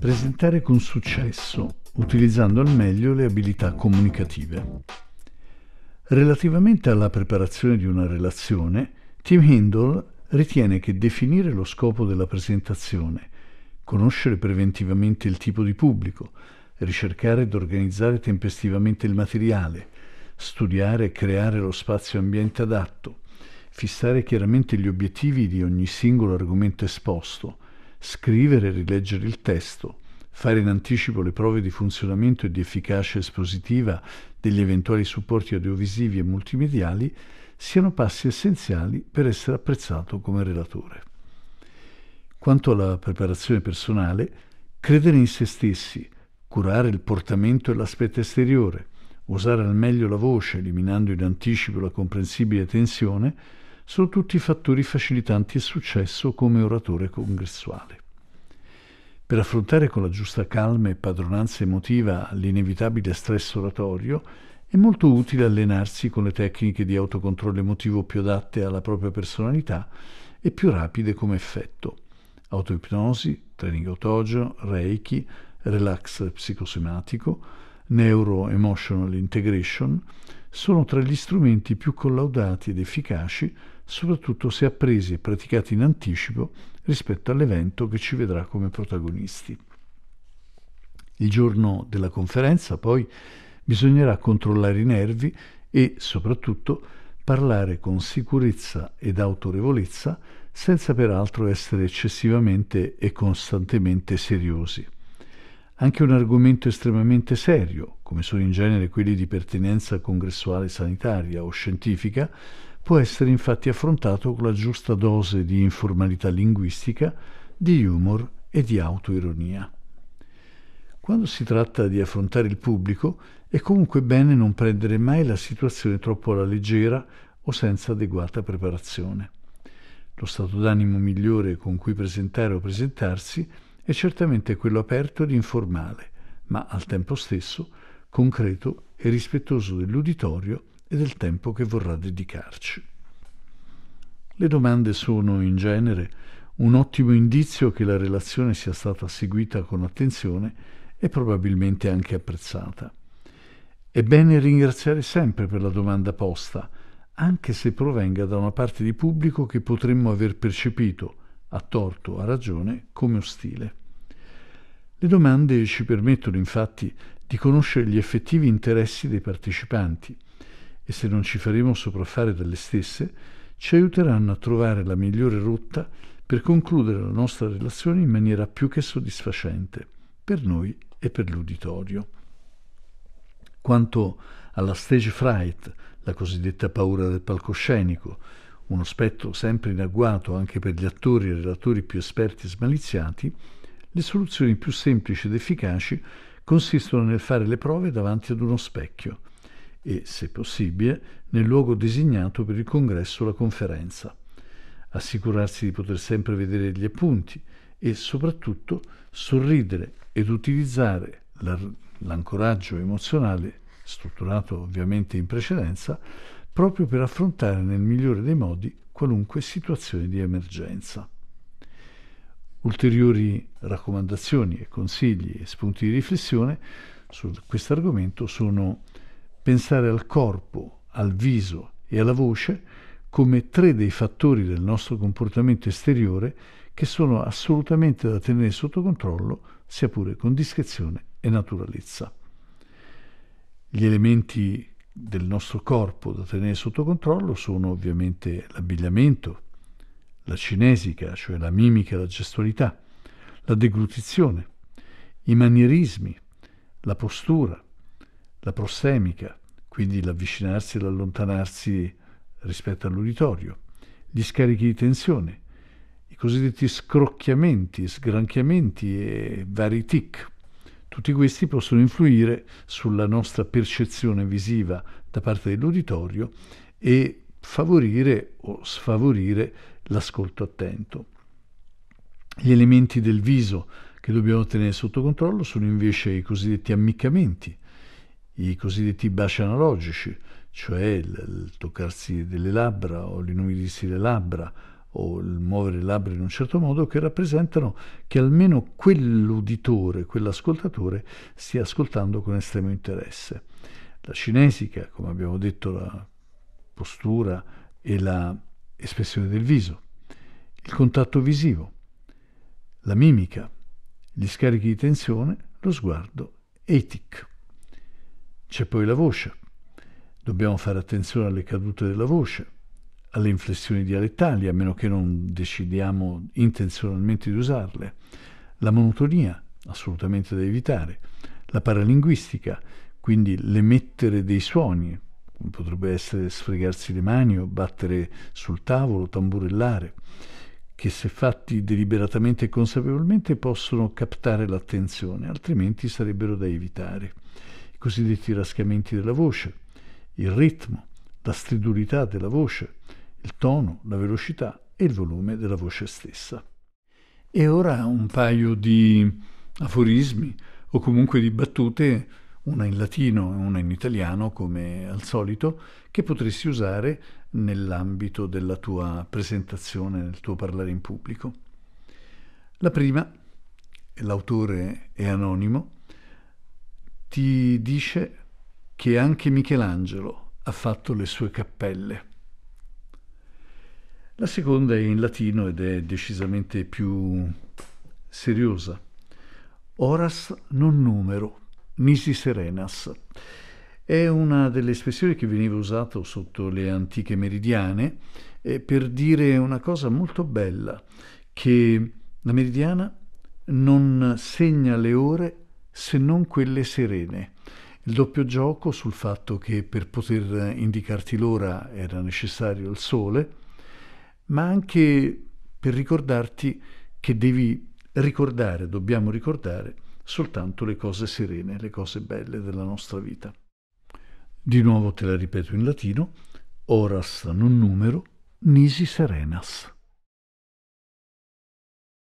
presentare con successo, utilizzando al meglio le abilità comunicative. Relativamente alla preparazione di una relazione, Tim Hindle ritiene che definire lo scopo della presentazione, conoscere preventivamente il tipo di pubblico, ricercare ed organizzare tempestivamente il materiale, studiare e creare lo spazio ambiente adatto, fissare chiaramente gli obiettivi di ogni singolo argomento esposto, scrivere e rileggere il testo, fare in anticipo le prove di funzionamento e di efficacia espositiva degli eventuali supporti audiovisivi e multimediali siano passi essenziali per essere apprezzato come relatore. Quanto alla preparazione personale, credere in se stessi, curare il portamento e l'aspetto esteriore, usare al meglio la voce, eliminando in anticipo la comprensibile tensione, sono tutti fattori facilitanti il successo come oratore congressuale. Per affrontare con la giusta calma e padronanza emotiva l'inevitabile stress oratorio, è molto utile allenarsi con le tecniche di autocontrollo emotivo più adatte alla propria personalità e più rapide come effetto. Autoipnosi, training autogeo, reiki, relax psicosomatico, neuro-emotional integration, sono tra gli strumenti più collaudati ed efficaci, soprattutto se appresi e praticati in anticipo rispetto all'evento che ci vedrà come protagonisti. Il giorno della conferenza poi bisognerà controllare i nervi e soprattutto parlare con sicurezza ed autorevolezza senza peraltro essere eccessivamente e costantemente seriosi anche un argomento estremamente serio, come sono in genere quelli di pertinenza congressuale sanitaria o scientifica, può essere infatti affrontato con la giusta dose di informalità linguistica, di humor e di autoironia. Quando si tratta di affrontare il pubblico, è comunque bene non prendere mai la situazione troppo alla leggera o senza adeguata preparazione. Lo stato d'animo migliore con cui presentare o presentarsi è è certamente quello aperto ed informale, ma al tempo stesso concreto e rispettoso dell'uditorio e del tempo che vorrà dedicarci. Le domande sono, in genere, un ottimo indizio che la relazione sia stata seguita con attenzione e probabilmente anche apprezzata. È bene ringraziare sempre per la domanda posta, anche se provenga da una parte di pubblico che potremmo aver percepito, a torto o a ragione, come ostile. Le domande ci permettono infatti di conoscere gli effettivi interessi dei partecipanti e se non ci faremo sopraffare dalle stesse, ci aiuteranno a trovare la migliore rotta per concludere la nostra relazione in maniera più che soddisfacente per noi e per l'uditorio. Quanto alla stage fright, la cosiddetta paura del palcoscenico, uno spettro sempre in agguato anche per gli attori e relatori più esperti e smaliziati, le soluzioni più semplici ed efficaci consistono nel fare le prove davanti ad uno specchio e, se possibile, nel luogo designato per il congresso o la conferenza. Assicurarsi di poter sempre vedere gli appunti e, soprattutto, sorridere ed utilizzare l'ancoraggio emozionale, strutturato ovviamente in precedenza, proprio per affrontare nel migliore dei modi qualunque situazione di emergenza. Ulteriori raccomandazioni e consigli e spunti di riflessione su questo argomento sono pensare al corpo, al viso e alla voce come tre dei fattori del nostro comportamento esteriore che sono assolutamente da tenere sotto controllo, sia pure con discrezione e naturalezza. Gli elementi del nostro corpo da tenere sotto controllo sono ovviamente l'abbigliamento, la cinesica, cioè la mimica e la gestualità, la deglutizione, i manierismi, la postura, la prossemica, quindi l'avvicinarsi e l'allontanarsi rispetto all'uditorio, gli scarichi di tensione, i cosiddetti scrocchiamenti, sgranchiamenti e vari tic. Tutti questi possono influire sulla nostra percezione visiva da parte dell'uditorio e favorire o sfavorire l'ascolto attento. Gli elementi del viso che dobbiamo tenere sotto controllo sono invece i cosiddetti ammiccamenti, i cosiddetti baci analogici, cioè il, toccarsi delle labbra o l'inumidirsi le labbra o il muovere le labbra in un certo modo che rappresentano che almeno quell'uditore, quell'ascoltatore stia ascoltando con estremo interesse. La cinesica, come abbiamo detto, la postura e la espressione del viso, il contatto visivo, la mimica, gli scarichi di tensione, lo sguardo e i tic. C'è poi la voce. Dobbiamo fare attenzione alle cadute della voce, alle inflessioni dialettali, a meno che non decidiamo intenzionalmente di usarle, la monotonia, assolutamente da evitare, la paralinguistica, quindi l'emettere dei suoni, potrebbe essere sfregarsi le mani o battere sul tavolo, tamburellare, che se fatti deliberatamente e consapevolmente possono captare l'attenzione, altrimenti sarebbero da evitare. I cosiddetti raschiamenti della voce, il ritmo, la stridulità della voce, il tono, la velocità e il volume della voce stessa. E ora un paio di aforismi o comunque di battute una in latino e una in italiano come al solito, che potresti usare nell'ambito della tua presentazione, nel tuo parlare in pubblico. La prima, l'autore è anonimo, ti dice che anche Michelangelo ha fatto le sue cappelle. La seconda è in latino ed è decisamente più seriosa. Oras non numero Nisi Serenas. È una delle espressioni che veniva usata sotto le antiche meridiane eh, per dire una cosa molto bella, che la meridiana non segna le ore se non quelle serene. Il doppio gioco sul fatto che per poter indicarti l'ora era necessario il sole, ma anche per ricordarti che devi ricordare, dobbiamo ricordare, soltanto le cose serene, le cose belle della nostra vita. Di nuovo te la ripeto in latino, oras non numero, nisi serenas.